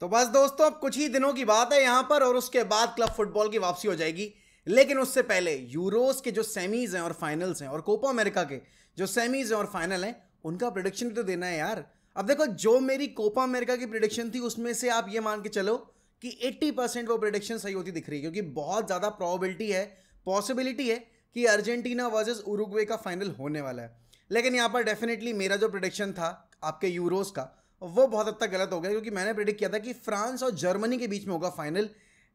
तो बस दोस्तों अब कुछ ही दिनों की बात है यहां पर और उसके बाद क्लब फुटबॉल की वापसी हो जाएगी लेकिन उससे पहले यूरोस के जो सेमीज हैं और फाइनल्स हैं और कोपा अमेरिका के जो सेमीज हैं और फाइनल हैं उनका प्रिडिक्शन भी तो देना है यार अब देखो जो मेरी कोपा अमेरिका की प्रिडिक्शन थी उसमें से आप ये मान के चलो कि 80 परसेंट वो प्रिडिक्शन सही होती दिख रही है क्योंकि बहुत ज़्यादा प्रॉबिलिटी है पॉसिबिलिटी है कि अर्जेंटीना वर्जेज उरुग्वे का फाइनल होने वाला है लेकिन यहाँ पर डेफिनेटली मेरा जो प्रिडिक्शन था आपके यूरोस का वो बहुत हद तक गलत हो गया क्योंकि मैंने प्रिडिक्ट किया था कि फ्रांस और जर्मनी के बीच में होगा फाइनल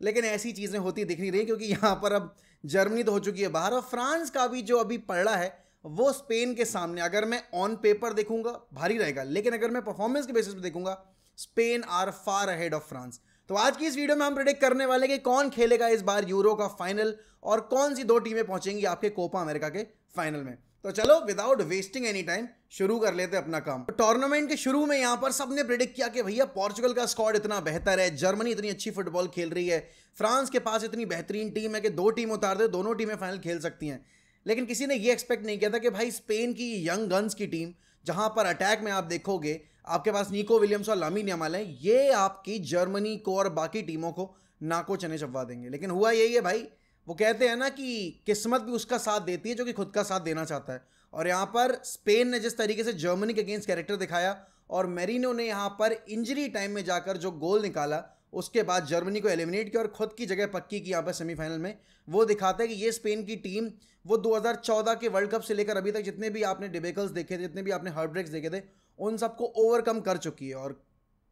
लेकिन ऐसी चीज़ें होती दिख नहीं रही क्योंकि यहाँ पर अब जर्मनी तो हो चुकी है बाहर और फ्रांस का भी जो अभी पड़ा है वो स्पेन के सामने अगर मैं ऑन पेपर देखूंगा भारी रहेगा लेकिन अगर मैं परफॉर्मेंस के बेसिस पे देखूंगा Spain are far ahead of France तो आज की इस वीडियो में हम प्रिडिक्ट करने वाले कि कौन खेलेगा इस बार यूरो का फाइनल और कौन सी दो टीमें पहुंचेंगी आपके कोपा अमेरिका के फाइनल में तो चलो विदाउट वेस्टिंग एनी टाइम शुरू कर लेते अपना काम तो टूर्नामेंट के शुरू में यहां पर सबने प्रिडिक्ट किया कि भैया पोर्चुगल का स्क्वाड इतना बेहतर है जर्मनी इतनी अच्छी फुटबॉल खेल रही है फ्रांस के पास इतनी बेहतरीन टीम है कि दो टीम उतार दे दोनों टीमें फाइनल खेल सकती हैं लेकिन किसी ने ये एक्सपेक्ट नहीं किया था कि भाई स्पेन की यंग गन्स की टीम जहां पर अटैक में आप देखोगे आपके पास निको विलियम्स और लामी न्यामाल है ये आपकी जर्मनी को और बाकी टीमों को नाको चने चपवा देंगे लेकिन हुआ यही है भाई वो कहते हैं ना कि किस्मत भी उसका साथ देती है जो कि खुद का साथ देना चाहता है और यहाँ पर स्पेन ने जिस तरीके से जर्मनी के अगेंस्ट कैरेक्टर दिखाया और मेरिनो ने यहाँ पर इंजरी टाइम में जाकर जो गोल निकाला उसके बाद जर्मनी को एलिमिनेट किया और खुद की जगह पक्की की यहाँ पर सेमीफाइनल में वो दिखाता है कि ये स्पेन की टीम वो 2014 के वर्ल्ड कप से लेकर अभी तक जितने भी आपने डिबेकल्स देखे थे जितने भी आपने हार्ट ब्रेक्स देखे थे उन सबको ओवरकम कर चुकी है और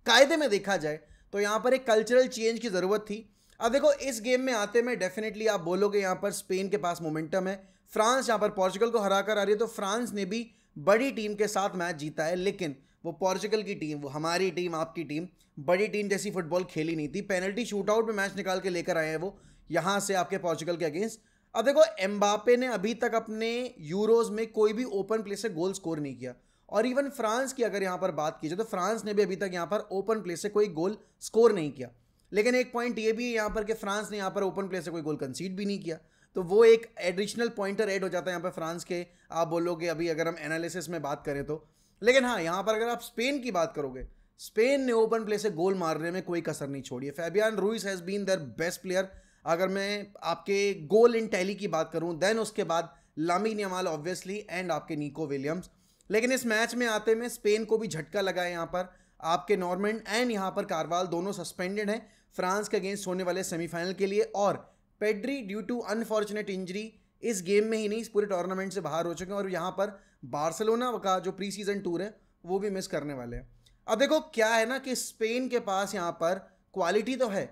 कायदे में देखा जाए तो यहाँ पर एक कल्चरल चेंज की ज़रूरत थी अब देखो इस गेम में आते में डेफिनेटली आप बोलोगे यहाँ पर स्पेन के पास मोमेंटम है फ्रांस यहाँ पर पोर्चुगल को हरा कर आ रही है तो फ्रांस ने भी बड़ी टीम के साथ मैच जीता है लेकिन वो पोर्चुगल की टीम वो हमारी टीम आपकी टीम बड़ी टीम जैसी फुटबॉल खेली नहीं थी पेनल्टी शूटआउट में मैच निकाल के लेकर आए हैं वो यहाँ से आपके पोर्चुगल के अगेंस्ट अब देखो एम्बापे ने अभी तक अपने यूरोज में कोई भी ओपन प्ले से गोल स्कोर नहीं किया और इवन फ्रांस की अगर यहाँ पर बात की जाए तो फ्रांस ने भी अभी तक यहाँ पर ओपन प्ले से कोई गोल स्कोर नहीं किया लेकिन एक पॉइंट ये भी है यहाँ पर कि फ्रांस ने यहाँ पर ओपन प्ले से कोई गोल कंसीड भी नहीं किया तो वो एक एडिशनल पॉइंटर ऐड हो जाता है यहाँ पर फ्रांस के आप बोलोगे अभी अगर हम एनालिसिस में बात करें तो लेकिन हाँ यहाँ पर अगर आप स्पेन की बात करोगे स्पेन ने ओपन प्ले से गोल मारने में कोई कसर नहीं छोड़ी है Fabian Ruiz has been the best player अगर मैं आपके गोल इन टैली की बात करूँ देन उसके बाद लामी नियमाल ऑब्वियसली एंड आपके नीको विलियम्स लेकिन इस मैच में आते में स्पेन को भी झटका लगा है यहाँ पर आपके नॉर्मेंड एंड यहाँ पर कारवाल दोनों सस्पेंडेड हैं फ्रांस के अगेंस्ट होने वाले सेमीफाइनल के लिए और Pedri due to unfortunate injury इस गेम में ही नहीं इस पूरे टूर्नामेंट से बाहर हो चुके हैं और यहाँ पर बार्सलोना का जो प्री सीजन टूर है वो भी मिस करने वाले हैं अब देखो क्या है ना कि स्पेन के पास यहाँ पर क्वालिटी तो है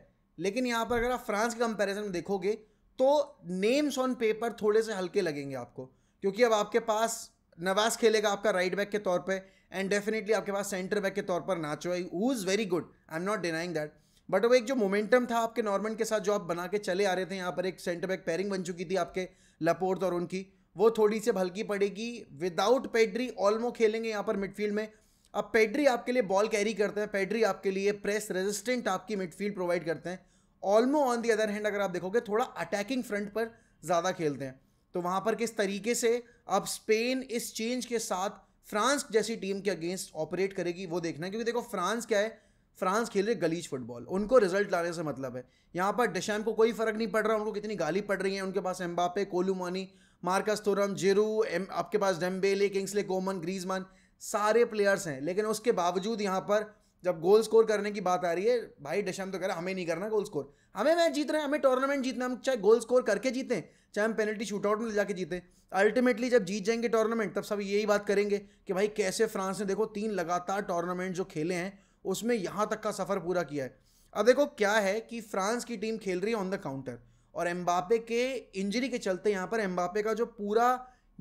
लेकिन यहाँ पर अगर आप फ्रांस के कंपैरिजन में देखोगे तो नेम्स ऑन पेपर थोड़े से हल्के लगेंगे आपको क्योंकि अब आपके पास नवाज खेलेगा आपका राइट बैक के तौर पर एंड डेफिनेटली आपके पास सेंटर बैक के तौर पर Nacho who is very good I am not denying that but वो एक जो मोमेंटम था आपके नॉर्मन के साथ जो आप बना के चले आ रहे थे यहाँ पर एक सेंटर बैक पैरिंग बन चुकी थी आपके लपोर्ट और उनकी वो थोड़ी सी हल्की पड़ेगी विदाउट पेड्री ऑलमो खेलेंगे यहाँ पर मिडफील्ड में अब पेड्री आपके लिए बॉल कैरी करते हैं पेड्री आपके लिए प्रेस रेजिस्टेंट आपकी मिडफील्ड प्रोवाइड करते हैं Olmo on the other hand अगर आप देखोगे थोड़ा अटैकिंग फ्रंट पर ज़्यादा खेलते हैं तो वहाँ पर किस तरीके से अब स्पेन इस चेंज के साथ फ्रांस जैसी टीम के अगेंस्ट ऑपरेट करेगी वो देखना है क्योंकि देखो फ्रांस क्या है फ्रांस खेल रही गलीज फुटबॉल उनको रिजल्ट लाने से मतलब है यहाँ पर डिशैम को कोई फर्क नहीं पड़ रहा उनको कितनी गाली पड़ रही है उनके पास Mbappe Kolo Muani Marcus Thuram Giroud आपके पास डेम्बेले किंग्सले कोमन ग्रीजमान सारे प्लेयर्स हैं लेकिन उसके बावजूद यहाँ पर जब गोल स्कोर करने की बात आ रही है भाई डशम तो कह रहा हमें नहीं करना गोल स्कोर हमें मैच जीत रहे हैं हमें टूर्नामेंट जीतना हम चाहे गोल स्कोर करके जीतें चाहे हम पेनल्टी शूट आउट में ले जाके जीतें अल्टीमेटली जब जीत जाएंगे टूर्नामेंट तब सब यही बात करेंगे कि भाई कैसे फ्रांस ने देखो तीन लगातार टूर्नामेंट जो खेले हैं उसमें यहाँ तक का सफ़र पूरा किया है अब देखो क्या है कि फ्रांस की टीम खेल रही है ऑन द काउंटर और एम्बापे के इंजरी के चलते यहाँ पर एम्बापे का जो पूरा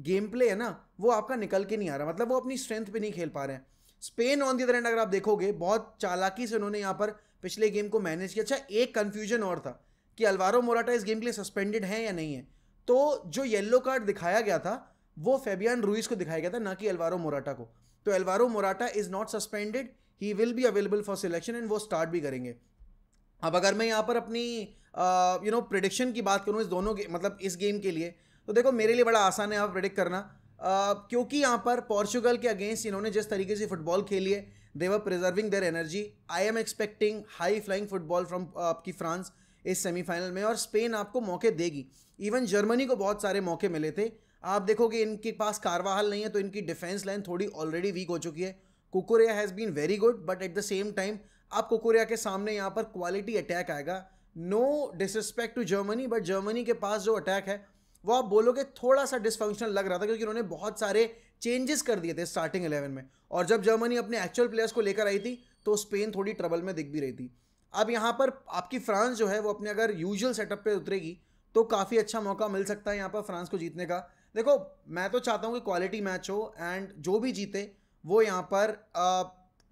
गेम प्ले है ना वो आपका निकल के नहीं आ रहा मतलब वो अपनी स्ट्रेंथ पे नहीं खेल पा रहे हैं स्पेन ऑन दी एंड अगर आप देखोगे बहुत चालाकी से उन्होंने यहाँ पर पिछले गेम को मैनेज किया अच्छा एक कन्फ्यूजन और था कि अलवारो मोराटा इस गेम के लिए सस्पेंडेड है या नहीं है तो जो येल्लो कार्ड दिखाया गया था वो फेबियान रूइस को दिखाया गया था ना कि अलवारो मोराटा को तो Alvaro Morata is not suspended he will be available for selection and वो स्टार्ट भी करेंगे अब अगर मैं यहाँ पर अपनी यू नो प्रडिक्शन की बात करूँ इस दोनों मतलब इस गेम के लिए तो देखो मेरे लिए बड़ा आसान है यहाँ प्रिडिक्ट करना uh, क्योंकि यहाँ पर पोर्चुगल के अगेंस्ट इन्होंने जिस तरीके से फुटबॉल खेली है they were preserving their energy I am expecting high flying football from आपकी फ्रांस इस सेमीफाइनल में और स्पेन आपको मौके देगी इवन जर्मनी को बहुत सारे मौके मिले थे आप देखोगे इनके पास कारवाहल नहीं है तो इनकी डिफेंस लाइन थोड़ी ऑलरेडी वीक हो चुकी है Cucurella has been very good but at the same time आप कुकुरिया के सामने यहाँ पर क्वालिटी अटैक आएगा no disrespect to Germany but Germany के पास जो अटैक है वो आप बोलोगे थोड़ा सा डिसफंक्शनल लग रहा था क्योंकि उन्होंने बहुत सारे चेंजेस कर दिए थे स्टार्टिंग एलेवन में और जब जर्मनी अपने एक्चुअल प्लेयर्स को लेकर आई थी तो स्पेन थोड़ी ट्रबल में दिख भी रही थी अब यहाँ पर आपकी फ्रांस जो है वो अपने अगर यूजुअल सेटअप पे उतरेगी तो काफ़ी अच्छा मौका मिल सकता है यहाँ पर फ्रांस को जीतने का देखो मैं तो चाहता हूँ कि क्वालिटी मैच हो एंड जो भी जीते वो यहाँ पर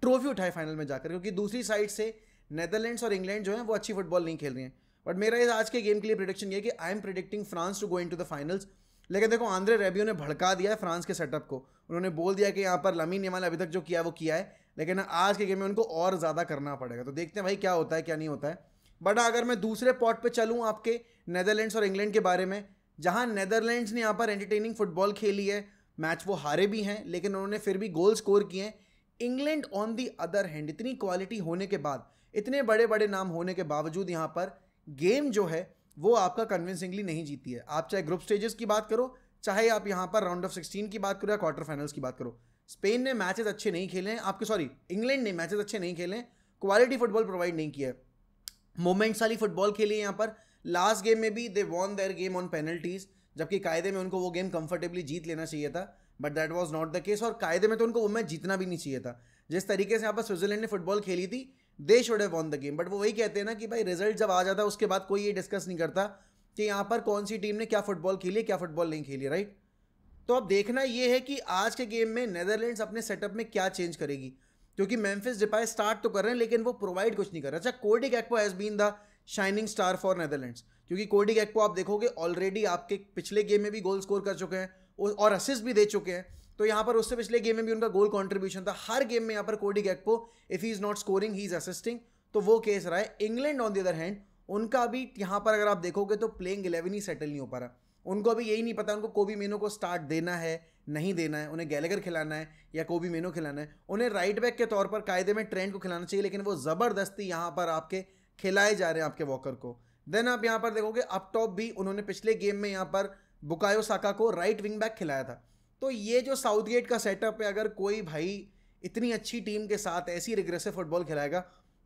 ट्रॉफी उठाए फाइनल में जाकर क्योंकि दूसरी साइड से नेदरलैंड्स और इंग्लैंड जो है वो अच्छी फुटबॉल नहीं खेल रही हैं बट मेरा इस आज के गेम के लिए प्रिडिक्शन ये कि I am predicting France to go into the finals लेकिन देखो आंद्रे रेबियो ने भड़का दिया है फ्रांस के सेटअप को उन्होंने बोल दिया कि यहाँ पर लमीन नेमाल अभी तक जो किया वो किया है लेकिन आज के गेम में उनको और ज़्यादा करना पड़ेगा तो देखते हैं भाई क्या होता है क्या नहीं होता है बट अगर मैं दूसरे पॉट पर चलूँ आपके नैदरलैंड्स और इंग्लैंड के बारे में जहाँ नैदरलैंड्स ने यहाँ पर एंटरटेनिंग फुटबॉल खेली है मैच वो हारे भी हैं लेकिन उन्होंने फिर भी गोल स्कोर किए हैं England on the other hand इतनी क्वालिटी होने के बाद इतने बड़े बड़े नाम होने के बावजूद यहाँ पर गेम जो है वो आपका कन्विंसिंगली नहीं जीती है आप चाहे ग्रुप स्टेजेस की बात करो चाहे आप यहाँ पर राउंड ऑफ सिक्सटीन की बात करो या क्वार्टर फाइनल्स की बात करो स्पेन ने मैचेस अच्छे नहीं खेले हैं आपके सॉरी इंग्लैंड ने मैचेस अच्छे नहीं खेले हैं क्वालिटी फुटबॉल प्रोवाइड नहीं किया है मोमेंट्स वाली फुटबॉल खेली है यहाँ पर लास्ट गेम में भी they won their game on penalties जबकि कायदे में उनको वो गेम कंफर्टेबली जीत लेना चाहिए था but that was not the case और कायदे में तो उनको वो मैच जीतना भी नहीं चाहिए था जिस तरीके से यहाँ पर स्विट्जरलैंड ने फुटबॉल खेली थी they should have won the game but वो वही कहते हैं ना कि भाई रिजल्ट जब आ जाता है उसके बाद कोई ये डिस्कस नहीं करता कि यहाँ पर कौन सी टीम ने क्या फुटबॉल खेली क्या फुटबॉल नहीं खेली राइट तो अब देखना ये है कि आज के गेम में नेदरलैंड्स अपने सेटअप में क्या चेंज करेगी क्योंकि मेम्फिस डिपाई स्टार्ट तो कर रहे हैं लेकिन वो प्रोवाइड कुछ नहीं कर रहा अच्छा Cody Gakpo has been the shining star for Netherlands क्योंकि कोडी गैक को आप देखोगे ऑलरेडी आपके पिछले गेम में भी गोल स्कोर कर चुके हैं और असिस्ट भी दे चुके हैं तो यहाँ पर उससे पिछले गेम में भी उनका गोल कॉन्ट्रीब्यूशन था हर गेम में यहाँ पर Cody Gakpo if he is not scoring he is assisting तो वो केस रहा है England on the other hand उनका भी यहाँ पर अगर आप देखोगे तो प्लेइंग इलेवन ही सेटल नहीं हो पा रहा उनको अभी यही नहीं पता उनको कोबी मेनो को स्टार्ट देना है नहीं देना है उन्हें गैलेगर खिलाना है या कोबी मेनो खिलाना है उन्हें राइट बैक के तौर पर कायदे में ट्रेंड को खिलाना चाहिए लेकिन वो ज़बरदस्ती यहाँ पर आपके खिलाए जा रहे हैं आपके वॉकर को देन आप यहाँ पर देखोगे अप टॉप भी उन्होंने पिछले गेम में यहाँ पर बुकायो साका को राइट विंग बैक खिलाया था तो ये जो साउथ गेट का सेटअप है अगर कोई भाई इतनी अच्छी टीम के साथ ऐसी रिग्रेसिव फुटबॉल खिलाएगा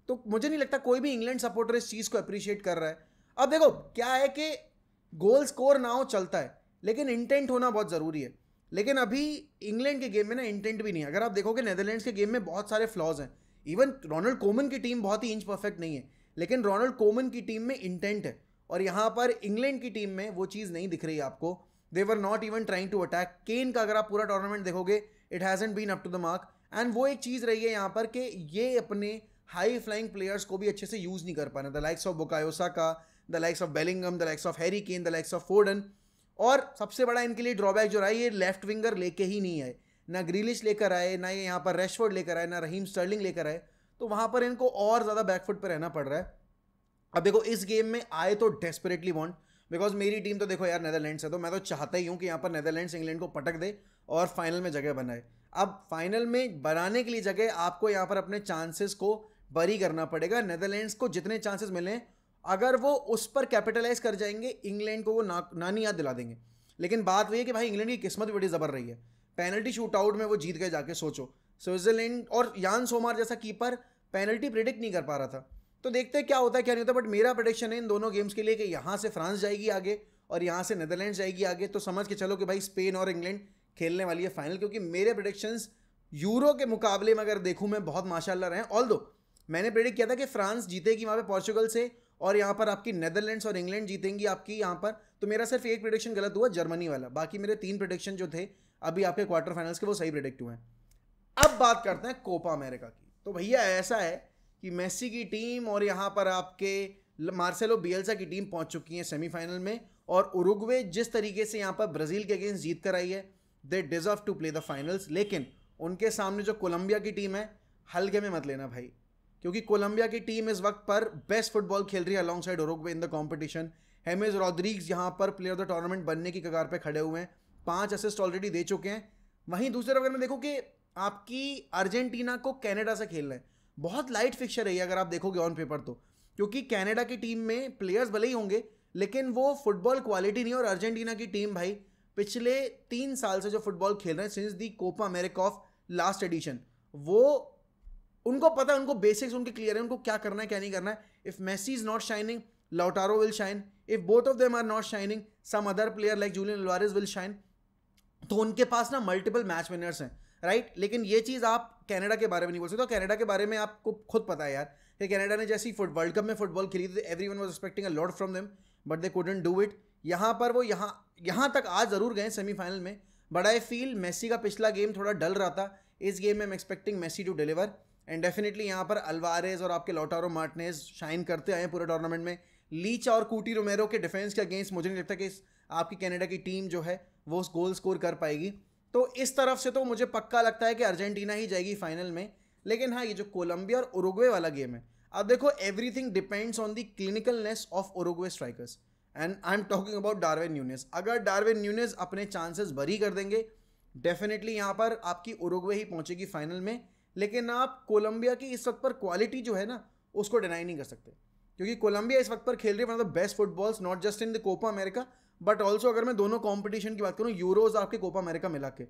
तो मुझे नहीं लगता कोई भी इंग्लैंड सपोर्टर इस चीज़ को अप्रिशिएट कर रहा है अब देखो क्या है कि गोल स्कोर ना हो चलता है लेकिन इंटेंट होना बहुत ज़रूरी है लेकिन अभी इंग्लैंड के गेम में ना इंटेंट भी नहीं है अगर आप देखोगे नेदरलैंड्स के गेम में बहुत सारे फ्लॉज हैं इवन रोनल्ड कोमन की टीम बहुत ही इंच परफेक्ट नहीं है लेकिन रोनल्ड कोमन की टीम में इंटेंट है और यहाँ पर इंग्लैंड की टीम में वो चीज़ नहीं दिख रही आपको they were not even trying to attack Kane का अगर आप पूरा टूर्नामेंट देखोगे it hasn't been up to the mark and वो एक चीज़ रही है यहाँ पर कि ये अपने हाई फ्लाइंग प्लेयर्स को भी अच्छे से यूज़ नहीं कर पाना द लाइक्स ऑफ बुकायोसा का the likes of Bellingham the likes of Harry Kane the likes of Foden और सबसे बड़ा इनके लिए ड्रॉबैक जो रहा है ये लेफ्ट विंगर लेके ही नहीं आए ना ग्रीलिश लेकर आए ना ये यहाँ पर रेशफोर्ड लेकर आए ना रहीम स्टर्लिंग लेकर आए तो वहां पर इनको और ज़्यादा बैकफुट पर रहना पड़ रहा है अब देखो इस गेम में आए तो डेस्परेटली वॉन्ट बिकॉज मेरी टीम तो देखो यार नैदरलैंड है तो मैं तो चाहता ही हूँ कि यहाँ पर नैदरलैंड इंग्लैंड को पटक दे और फाइनल में जगह बनाए अब फाइनल में बनाने के लिए जगह आपको यहाँ पर अपने चांसेस को बरी करना पड़ेगा नैदरलैंड को जितने चांसेस मिले अगर वो उस पर कैपिटलाइज कर जाएंगे इंग्लैंड को वो ना नानी याद दिला देंगे लेकिन बात वही है कि भाई इंग्लैंड की किस्मत बड़ी ज़बर रही है पेनल्टी शूट आउट में वो जीत गए जाके सोचो स्विट्जरलैंड और यान सोमार जैसा कीपर पेनल्टी प्रिडिक्ट नहीं कर पा रहा था तो देखते हैं क्या होता है क्या नहीं होता बट मेरा प्रडिक्शन है इन दोनों गेम्स के लिए कि यहाँ से फ्रांस जाएगी आगे और यहाँ से नदरलैंड जाएगी आगे तो समझ के चलो कि भाई स्पेन और इंग्लैंड खेलने वाली है फाइनल क्योंकि मेरे प्रडिक्शंस यूरो के मुकाबले में अगर देखूँ मैं बहुत माशाला रहे ऑल दो मैंने प्रिडिक्ट किया था कि फ्रांस जीतेगी वहाँ पर पोर्चुगल से और यहाँ पर आपकी नेदरलैंड्स और इंग्लैंड जीतेंगी आपकी यहाँ पर तो मेरा सिर्फ एक प्रिडिक्शन गलत हुआ जर्मनी वाला बाकी मेरे तीन प्रिडिक्शन जो थे अभी आपके क्वार्टर फाइनल्स के वो सही प्रिडिक्ट हुए हैं अब बात करते हैं कोपा अमेरिका की तो भैया ऐसा है कि मेसी की टीम और यहाँ पर आपके मार्सेलो बियल्सा की टीम पहुँच चुकी है सेमीफाइनल में और उरुग्वे जिस तरीके से यहाँ पर ब्राज़ील के अगेंस्ट जीत कर आई है they deserve to play the finals लेकिन उनके सामने जो कोलंबिया की टीम है हल्के में मत लेना भाई क्योंकि कोलंबिया की टीम इस वक्त पर बेस्ट फुटबॉल खेल रही है alongside Uruguay in the competition James Rodriguez यहाँ पर प्लेयर ऑफ द टूर्नामेंट बनने की कगार पर खड़े हुए हैं पाँच असिस्ट ऑलरेडी दे चुके हैं वहीं दूसरी तरफ अगर मैं देखूँ कि आपकी अर्जेंटीना को कैनेडा से खेलना है बहुत लाइट फिक्चर है अगर आप देखोगे ऑन पेपर तो क्योंकि कैनेडा की टीम में प्लेयर्स भले ही होंगे लेकिन वो फुटबॉल क्वालिटी नहीं और अर्जेंटीना की टीम भाई पिछले तीन साल से जो फुटबॉल खेल रहे हैं since the Copa America of last edition वो उनको पता है उनको बेसिक्स उनके क्लियर है उनको क्या करना है क्या नहीं करना है if Messi is not shining Lautaro will shine if both of them are not shining some other player like Julian Alvarez will shine तो उनके पास ना मल्टीपल मैच विनर्स हैं राइट right? लेकिन ये चीज़ आप कनाडा के बारे में नहीं बोल सकते तो कनाडा के बारे में आपको खुद पता है यार कि कनाडा ने जैसी फुट वर्ल्ड कप में फुटबॉल खेली थी everyone was expecting a lot from them but they couldn't do it यहाँ पर वो यहाँ यहाँ तक आज ज़रूर गए सेमीफाइनल में बट आई फील मेसी का पिछला गेम थोड़ा डल रहा था इस गेम में am expecting Messi to deliver and definitely यहाँ पर अलवारेज और आपके लोटारो मार्टनेज शाइन करते आए पूरे टूर्नामेंट में लीच और कूटी रोमेरो के डिफेंस के अगेंस्ट मुझे नहीं लगता कि आपकी कैनेडा की टीम जो है वो उस गोल स्कोर कर पाएगी तो इस तरफ से तो मुझे पक्का लगता है कि अर्जेंटीना ही जाएगी फाइनल में लेकिन हाँ ये जो कोलंबिया और उरुग्वे वाला गेम है अब देखो everything depends on the clinicalness of Uruguay strikers and I am talking about Darwin Nunez अगर डार्विन न्यूनेस अपने चांसेस भरी कर देंगे डेफिनेटली यहाँ पर आपकी उरुग्वे ही पहुँचेगी फाइनल में लेकिन आप कोलंबिया की इस वक्त पर क्वालिटी जो है ना उसको डिनाई नहीं कर सकते क्योंकि कोलंबिया इस वक्त पर खेल रही है one of the best footballs not just in the Copa America but also अगर मैं दोनों कॉम्पिटिशन की बात करूँ यूरोज आपके कोपा अमेरिका मिला के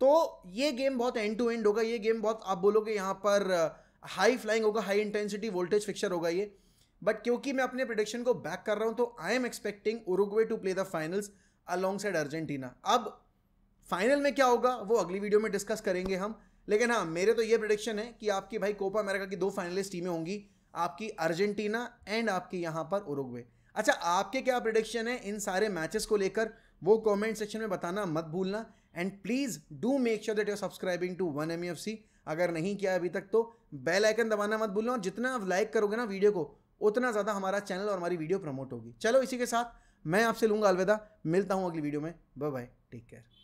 तो ये गेम बहुत एंड टू एंड होगा ये गेम बहुत आप बोलोगे यहाँ पर हाई uh, फ्लाइंग होगा हाई इंटेंसिटी वोल्टेज फिक्सर होगा ये बट क्योंकि मैं अपने प्रोडिक्शन को बैक कर रहा हूँ तो I am expecting Uruguay to play the finals alongside Argentina अब फाइनल में क्या होगा वो अगली वीडियो में डिस्कस करेंगे हम लेकिन हाँ मेरे तो ये प्रोडिक्शन है कि आपकी भाई कोपा अमेरिका की दो फाइनलिस्ट टीमें होंगी आपकी अर्जेंटीना एंड आपकी यहाँ पर उरुग्वे अच्छा आपके क्या प्रिडिक्शन है इन सारे मैचेस को लेकर वो कमेंट सेक्शन में बताना मत भूलना and please do make sure that you subscribing to one M अगर नहीं किया अभी तक तो बेल आइकन दबाना मत भूलना और जितना आप लाइक करोगे ना वीडियो को उतना ज़्यादा हमारा चैनल और हमारी वीडियो प्रमोट होगी चलो इसी के साथ मैं आपसे लूँगा अलविदा मिलता हूँ अगली वीडियो में बाय बाय टेक केयर